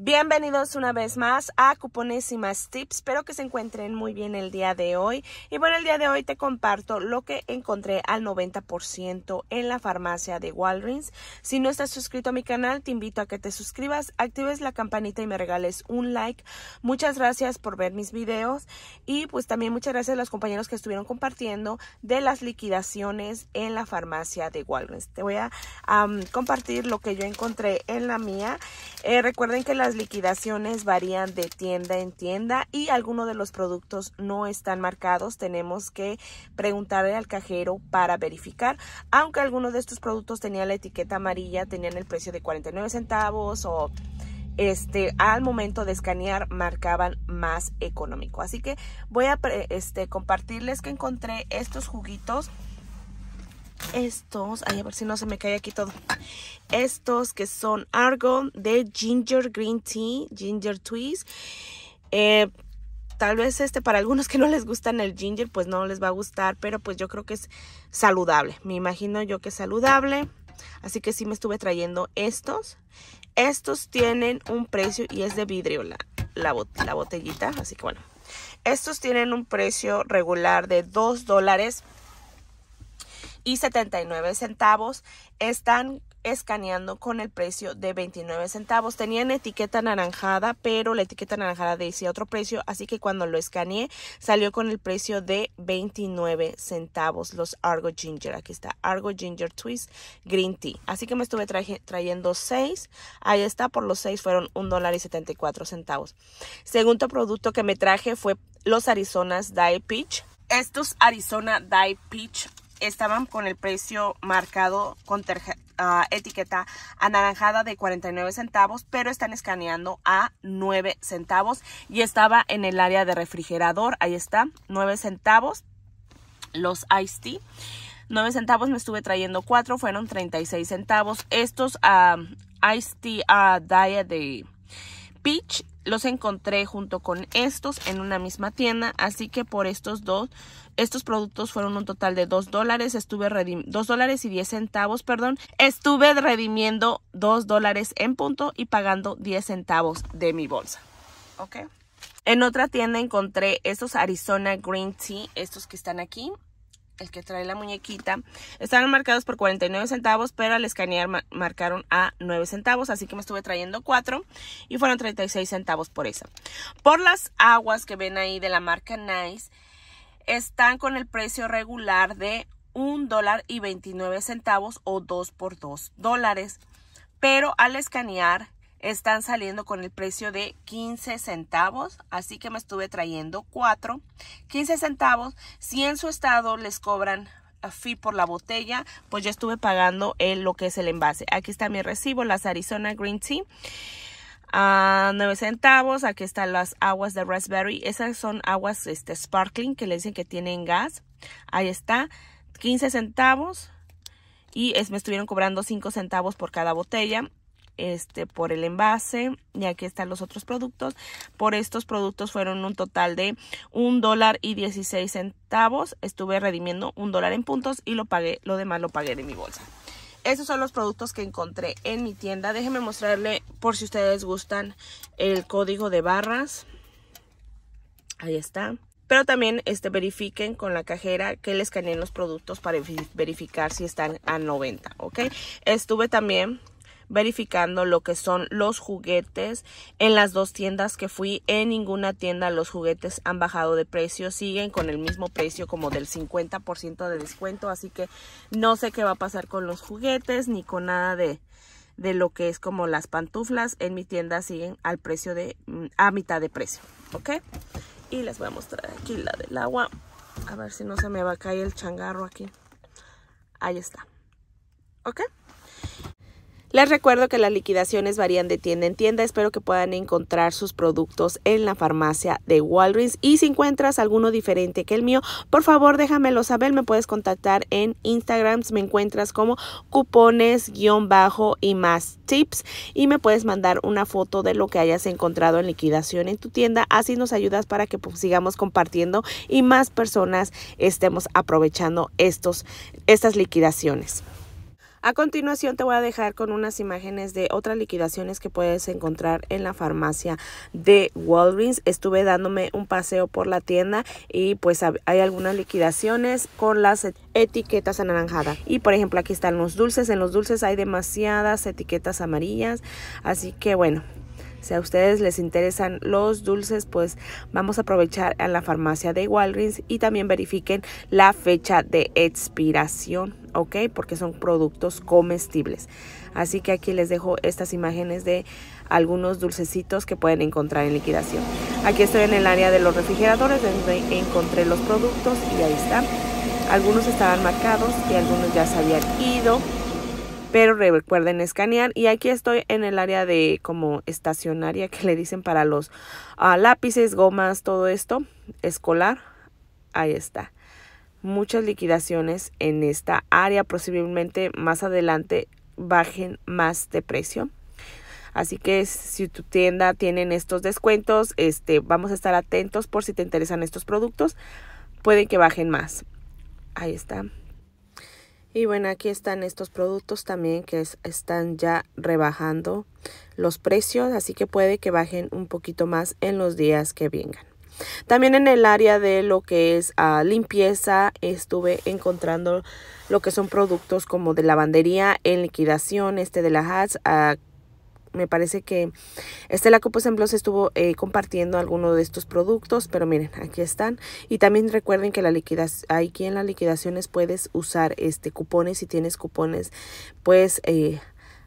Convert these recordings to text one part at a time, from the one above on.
Bienvenidos una vez más a Cupones y más tips. Espero que se encuentren muy bien el día de hoy. Y bueno, el día de hoy te comparto lo que encontré al 90% en la farmacia de Walgreens. Si no estás suscrito a mi canal, te invito a que te suscribas, actives la campanita y me regales un like. Muchas gracias por ver mis videos y pues también muchas gracias a los compañeros que estuvieron compartiendo de las liquidaciones en la farmacia de Walgreens. Te voy a compartir lo que yo encontré en la mía. Eh, recuerden que la liquidaciones varían de tienda en tienda y algunos de los productos no están marcados. Tenemos que preguntarle al cajero para verificar. Aunque algunos de estos productos tenían la etiqueta amarilla, tenían el precio de 49 centavos o este, al momento de escanear marcaban más económico. Así que voy a este, compartirles que encontré estos juguitos estos. a ver si no se me cae aquí todo. Estos que son Argo de Ginger Green Tea, Ginger Twist. Eh, tal vez este para algunos que no les gustan el ginger, pues no les va a gustar, pero pues yo creo que es saludable. Me imagino yo que es saludable. Así que sí me estuve trayendo estos. Estos tienen un precio y es de vidrio la, la, la botellita. Así que bueno, estos tienen un precio regular de 2 dólares y 79 centavos están escaneando con el precio de 29 centavos. Tenían etiqueta anaranjada, pero la etiqueta anaranjada decía otro precio, así que cuando lo escaneé salió con el precio de 29 centavos los Argo Ginger. Aquí está Argo Ginger Twist Green Tea. Así que me estuve trayendo 6. Ahí está, por los 6 fueron $1.74. dólar y centavos. Segundo producto que me traje fue los Arizonas Dye Peach. Estos Arizona Dye Peach estaban con el precio marcado con ah, etiqueta anaranjada de 49 centavos, pero están escaneando a 9 centavos y estaba en el área de refrigerador, ahí está, 9 centavos los ice tea. 9 centavos me estuve trayendo 4, fueron 36 centavos. Estos ice ah, iced tea ah, diet de peach los encontré junto con estos en una misma tienda, así que por estos dos, estos productos fueron un total de 2 dólares, estuve dólares y 10 centavos, perdón, estuve redimiendo 2 dólares en punto y pagando 10 centavos de mi bolsa, ¿ok? En otra tienda encontré estos Arizona Green Tea, estos que están aquí, el que trae la muñequita, Están marcados por 49 centavos, pero al escanear marcaron a 9 centavos, así que me estuve trayendo 4 y fueron 36 centavos por esa. Por las aguas que ven ahí de la marca Nice, están con el precio regular de 1 dólar y 29 centavos o 2 por 2 dólares, pero al escanear están saliendo con el precio de 15 centavos, así que me estuve trayendo 4. 15 centavos, si en su estado les cobran fee por la botella, pues ya estuve pagando el, lo que es el envase. Aquí está mi recibo, las Arizona Green Tea. A 9 centavos, aquí están las aguas de raspberry. Esas son aguas este, sparkling que le dicen que tienen gas. Ahí está, 15 centavos. Y es, me estuvieron cobrando 5 centavos por cada botella este, por el envase y aquí están los otros productos. Por estos productos fueron un total de un dólar y 16 centavos. Estuve redimiendo un dólar en puntos y lo pagué, lo demás lo pagué de mi bolsa. Esos son los productos que encontré en mi tienda. Déjenme mostrarle por si ustedes gustan el código de barras. Ahí está pero también este, verifiquen con la cajera que les escaneen los productos para verificar si están a 90, ¿ok? Estuve también verificando lo que son los juguetes. En las dos tiendas que fui, en ninguna tienda los juguetes han bajado de precio, siguen con el mismo precio como del 50% de descuento, así que no sé qué va a pasar con los juguetes ni con nada de, de lo que es como las pantuflas en mi tienda siguen al precio de mm, a mitad de precio ok y les voy a mostrar aquí la del agua a ver si no se me va a caer el changarro aquí ahí está ok les recuerdo que las liquidaciones varían de tienda en tienda. Espero que puedan encontrar sus productos en la farmacia de Walgreens. Y si encuentras alguno diferente que el mío, por favor déjamelo saber. Me puedes contactar en Instagram. Me encuentras como cupones guión bajo y más tips. Y me puedes mandar una foto de lo que hayas encontrado en liquidación en tu tienda. Así nos ayudas para que pues, sigamos compartiendo y más personas estemos aprovechando estos, estas liquidaciones. A continuación te voy a dejar con unas imágenes de otras liquidaciones que puedes encontrar en la farmacia de Walgreens. Estuve dándome un paseo por la tienda y pues hay algunas liquidaciones con las etiquetas anaranjadas. Y por ejemplo aquí están los dulces. En los dulces hay demasiadas etiquetas amarillas. Así que bueno, si a ustedes les interesan los dulces, pues vamos a aprovechar a la farmacia de Walgreens y también verifiquen la fecha de expiración, ¿ok? Porque son productos comestibles. Así que aquí les dejo estas imágenes de algunos dulcecitos que pueden encontrar en liquidación. Aquí estoy en el área de los refrigeradores donde encontré los productos y ahí están. Algunos estaban marcados y algunos ya se habían ido. Pero recuerden escanear y aquí estoy en el área de como estacionaria que le dicen para los ah, lápices, gomas, todo esto, escolar. Ahí está. Muchas liquidaciones en esta área, posiblemente más adelante bajen más de precio. Así que si tu tienda tienen estos descuentos, este, vamos a estar atentos por si te interesan estos productos. Pueden que bajen más. Ahí está. Y bueno, aquí están estos productos también que están ya rebajando los precios, así que puede que bajen un poquito más en los días que vengan. También en el área de lo que es ah, limpieza estuve encontrando lo que son productos como de lavandería en liquidación, este de la Hats, ah, me parece que Estela Copos en Blos estuvo eh, compartiendo alguno de estos productos, pero miren, aquí están. Y también recuerden que la aquí en las liquidaciones puedes usar este cupones, si tienes cupones, puedes eh,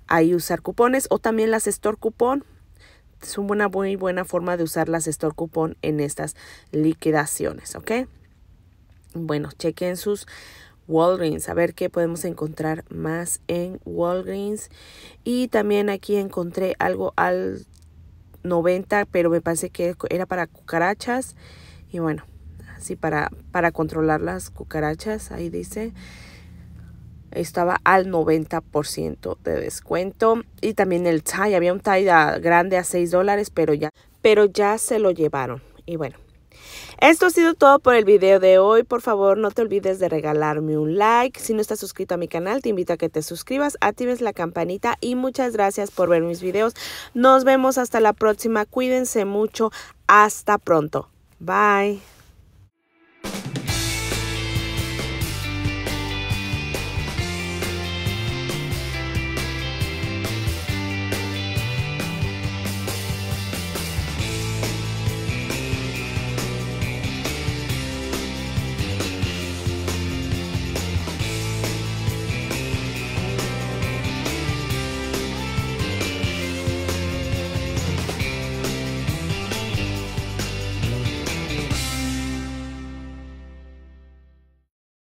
ahí usar cupones o también las store cupón. Es una muy buena forma de usar las store cupón en estas liquidaciones, ¿ok? Bueno, chequen sus Walgreens, a ver qué podemos encontrar más en Walgreens. Y también aquí encontré algo al 90, pero me parece que era para cucarachas. Y bueno, así para, para controlar las cucarachas, ahí dice. Estaba al 90% de descuento. Y también el tie. Había un tie grande a 6 dólares, pero ya, pero ya se lo llevaron. Y bueno, esto ha sido todo por el video de hoy. Por favor, no te olvides de regalarme un like. Si no estás suscrito a mi canal, te invito a que te suscribas, actives la campanita y muchas gracias por ver mis videos. Nos vemos hasta la próxima. Cuídense mucho. Hasta pronto. Bye.